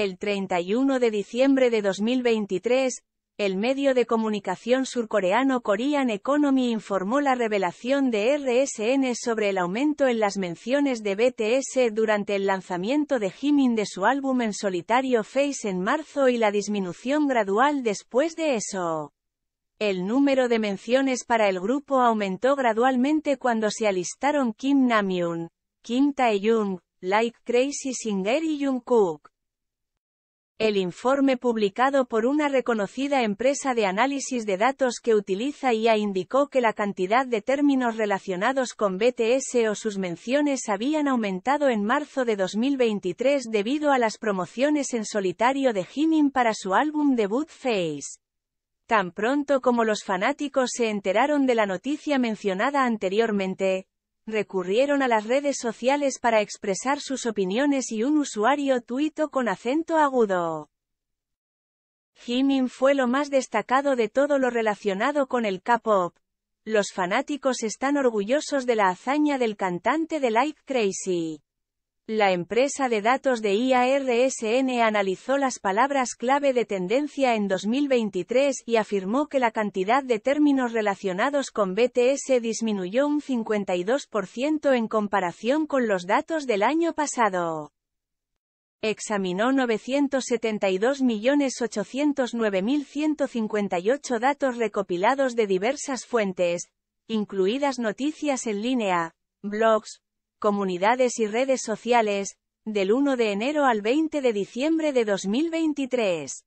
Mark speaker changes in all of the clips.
Speaker 1: El 31 de diciembre de 2023, el medio de comunicación surcoreano Korean Economy informó la revelación de RSN sobre el aumento en las menciones de BTS durante el lanzamiento de Jimin de su álbum en solitario Face en marzo y la disminución gradual después de eso. El número de menciones para el grupo aumentó gradualmente cuando se alistaron Kim Namjoon, Kim Taehyung, Like Crazy Singer y Jungkook. El informe publicado por una reconocida empresa de análisis de datos que utiliza IA indicó que la cantidad de términos relacionados con BTS o sus menciones habían aumentado en marzo de 2023 debido a las promociones en solitario de Jimin para su álbum debut Face. Tan pronto como los fanáticos se enteraron de la noticia mencionada anteriormente, recurrieron a las redes sociales para expresar sus opiniones y un usuario tuito con acento agudo. Jimin fue lo más destacado de todo lo relacionado con el K-pop. Los fanáticos están orgullosos de la hazaña del cantante de Life Crazy. La empresa de datos de IARSN analizó las palabras clave de tendencia en 2023 y afirmó que la cantidad de términos relacionados con BTS disminuyó un 52% en comparación con los datos del año pasado. Examinó 972.809.158 datos recopilados de diversas fuentes, incluidas noticias en línea, blogs, comunidades y redes sociales, del 1 de enero al 20 de diciembre de 2023.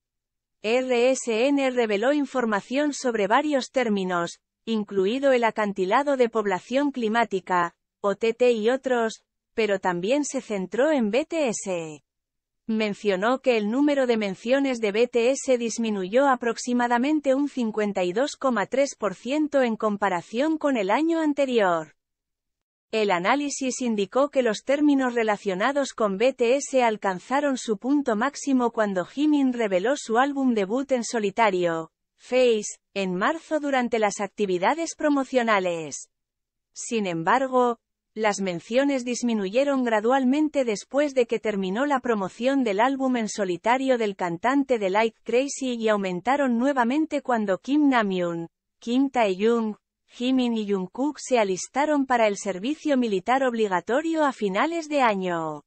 Speaker 1: RSN reveló información sobre varios términos, incluido el acantilado de población climática, OTT y otros, pero también se centró en BTS. Mencionó que el número de menciones de BTS disminuyó aproximadamente un 52,3% en comparación con el año anterior. El análisis indicó que los términos relacionados con BTS alcanzaron su punto máximo cuando Jimin reveló su álbum debut en solitario, Face, en marzo durante las actividades promocionales. Sin embargo, las menciones disminuyeron gradualmente después de que terminó la promoción del álbum en solitario del cantante de Light Crazy y aumentaron nuevamente cuando Kim Namjoon, Kim Taehyung, Jimin y Jungkook se alistaron para el servicio militar obligatorio a finales de año.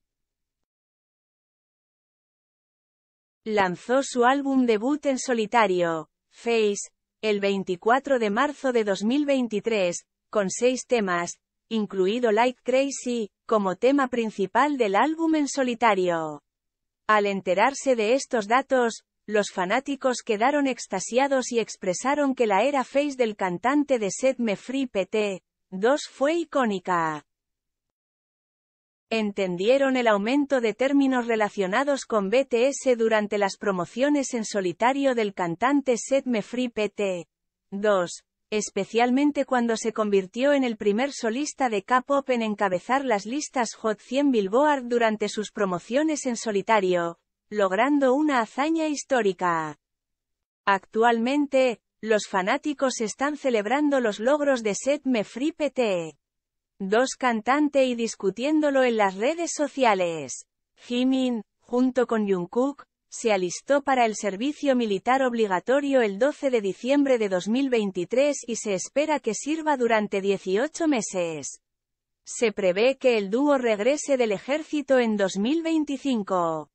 Speaker 1: Lanzó su álbum debut en solitario, Face, el 24 de marzo de 2023, con seis temas, incluido Like Crazy, como tema principal del álbum en solitario. Al enterarse de estos datos, los fanáticos quedaron extasiados y expresaron que la era face del cantante de Set Me Free PT. 2 fue icónica. Entendieron el aumento de términos relacionados con BTS durante las promociones en solitario del cantante Set Me Free PT. 2, especialmente cuando se convirtió en el primer solista de K-pop en encabezar las listas Hot 100 Billboard durante sus promociones en solitario logrando una hazaña histórica. Actualmente, los fanáticos están celebrando los logros de Set Me PT. Dos cantante y discutiéndolo en las redes sociales. Jimin, junto con Jungkook, se alistó para el servicio militar obligatorio el 12 de diciembre de 2023 y se espera que sirva durante 18 meses. Se prevé que el dúo regrese del ejército en 2025.